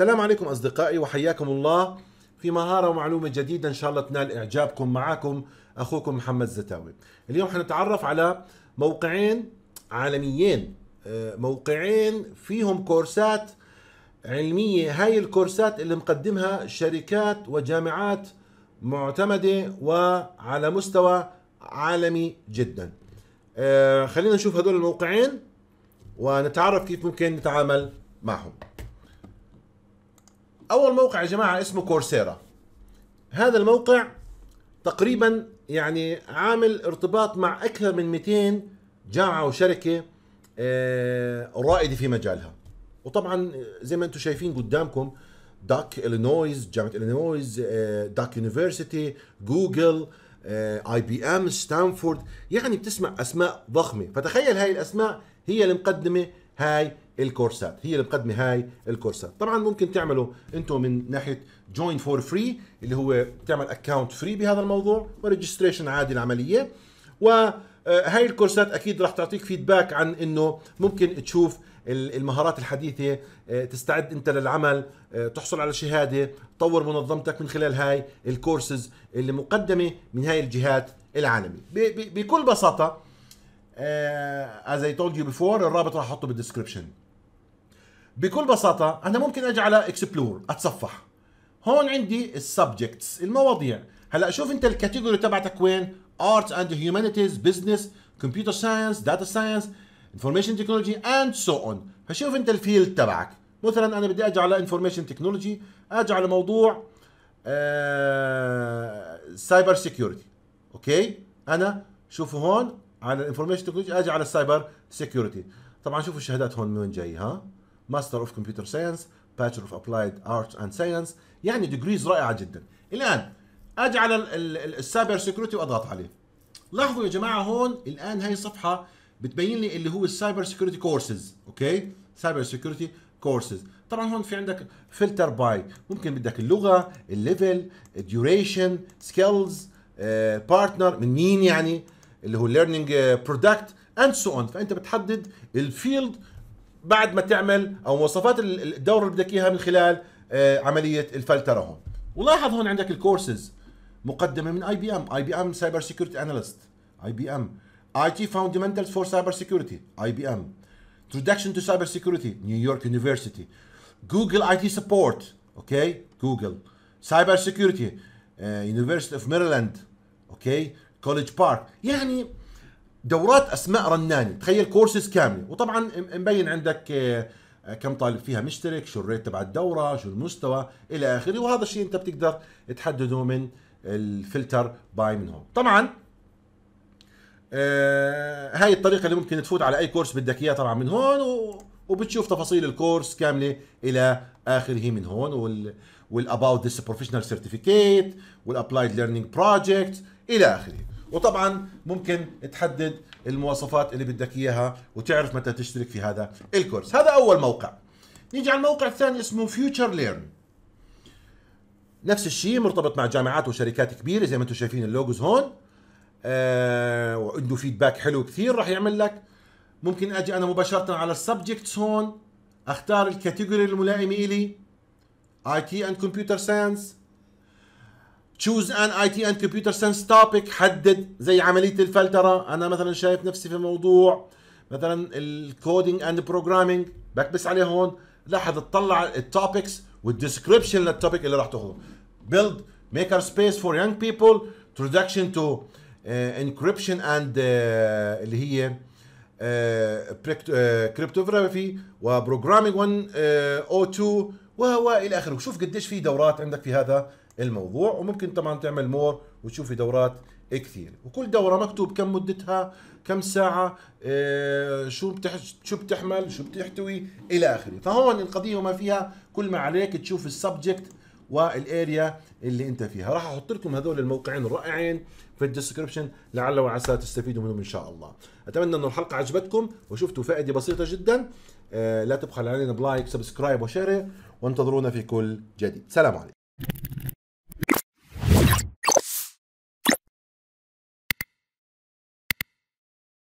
السلام عليكم أصدقائي وحياكم الله في مهارة ومعلومة جديدة إن شاء الله تنال إعجابكم معكم أخوكم محمد زتاوي اليوم حنتعرف على موقعين عالميين آه، موقعين فيهم كورسات علمية هاي الكورسات اللي مقدمها شركات وجامعات معتمدة وعلى مستوى عالمي جدا آه، خلينا نشوف هدول الموقعين ونتعرف كيف ممكن نتعامل معهم اول موقع يا جماعه اسمه كورسيرا هذا الموقع تقريبا يعني عامل ارتباط مع اكثر من 200 جامعه وشركه آه، رائده في مجالها وطبعا زي ما انتم شايفين قدامكم داك الينويز جامعه الينويز آه، داك يونيفرسيتي جوجل آه، اي بي ام ستانفورد يعني بتسمع اسماء ضخمه فتخيل هاي الاسماء هي اللي مقدمه هاي الكورسات هي اللي مقدمه هاي الكورسات طبعا ممكن تعملوا انتم من ناحيه جوين فور فري اللي هو تعمل اكونت فري بهذا الموضوع وريجستريشن عادي العمليه و آه، هاي الكورسات اكيد راح تعطيك فيدباك عن انه ممكن تشوف المهارات الحديثه آه، تستعد انت للعمل آه، تحصل على شهاده تطور منظمتك من خلال هاي الكورسز اللي مقدمه من هاي الجهات العالميه بكل بساطه as I told you before الرابط راح احطه بالدسكربشن بكل بساطه انا ممكن اجي على اكسبلور اتصفح هون عندي السبجكتس المواضيع هلا شوف انت الكاتيجوري تبعتك وين ارت اند هيومانيتيز بزنس كمبيوتر ساينس داتا ساينس انفورميشن تكنولوجي اند سو اون فشوف انت الفيلد تبعك مثلا انا بدي اجي على انفورميشن تكنولوجي اجي على موضوع سايبر آه، سيكيورتي اوكي انا شوفوا هون على الانفورميشن تكنولوجي اجي على السايبر سيكيورتي طبعا شوفوا الشهادات هون من وين جاي ها ماستر اوف كمبيوتر ساينس باتشر اوف ابلايد ارتس اند ساينس يعني ديجريز رائعه جدا الان اجي على السايبر سيكيورتي واضغط عليه لاحظوا يا جماعه هون الان هي صفحه بتبين لي اللي هو السايبر سيكيورتي كورسز اوكي سايبر سيكيورتي كورسز طبعا هون في عندك فلتر باي ممكن بدك اللغه الليفل الديوريشن سكيلز بارتنر من مين يعني اللي هو ليرنينج برودكت اند سو اون فانت بتحدد الفيلد بعد ما تعمل او مواصفات الدوره اللي بدك اياها من خلال آه، عمليه الفلتره هون ولاحظ هون عندك الكورسز مقدمه من اي بي ام اي بي ام سايبر سيكيورتي اناليست اي بي ام اي تي فاندمنتالز فور سايبر سيكيورتي اي بي ام introduction to cyber security نيويورك يونيفرسيتي جوجل اي تي سبورت اوكي جوجل سايبر سيكيورتي يونيفرسيتي اوف ميريلاند اوكي كوليدج بارك يعني دورات اسماء رناني تخيل كورسز كامله وطبعا مبين عندك آه، آه، كم طالب فيها مشترك شو الريت تبع الدوره شو المستوى الى اخره وهذا الشيء انت بتقدر تحدده من الفلتر باي من هون طبعا آه، هاي الطريقه اللي ممكن تفوت على اي كورس بدك اياه طبعا من هون وبتشوف تفاصيل الكورس كامله الى اخره من هون وال والاباوت ذس بروفيشنال سيرتيفيكيت والابلايد ليرنينج بروجكت الى اخره وطبعا ممكن تحدد المواصفات اللي بدك اياها وتعرف متى تشترك في هذا الكورس هذا اول موقع نيجي على الموقع الثاني اسمه فيوتشر ليرن نفس الشيء مرتبط مع جامعات وشركات كبيره زي ما انتم شايفين اللوجوز هون آه وعنده فيدباك حلو كثير راح يعمل لك ممكن اجي انا مباشره على السبجكتس هون اختار الكاتيجوري الملائمه لي اي تي اند كمبيوتر ساينس تشوز ان اي تي اند كمبيوتر topic توبيك حدد زي عمليه الفلتره انا مثلا شايف نفسي في موضوع مثلا الكودينج اند بروجرامينج بكبس عليه هون لاحظ تطلع التوبكس والديسكربشن للتوبيك اللي راح تاخذه build ميكر سبيس فور يونج بيبل introduction to uh, encryption and آه، اللي هي كريبتوغرافي وبروجرامينج 102 وهو الى اخره شوف قديش في دورات عندك في هذا الموضوع وممكن طبعا تعمل مور وتشوف في دورات كثير وكل دوره مكتوب كم مدتها كم ساعه إيه شو بتح... شو بتحمل شو بتحتوي الى اخره فهون القضيه وما فيها كل ما عليك تشوف السبجكت والاريا اللي انت فيها راح احط لكم هذول الموقعين الرائعين في الديسكربشن لعل وعسى تستفيدوا منهم ان شاء الله اتمنى انه الحلقه عجبتكم وشفتوا فائده بسيطه جدا آه لا تبخل علينا بلايك سبسكرايب وشير وانتظرونا في كل جديد سلام عليكم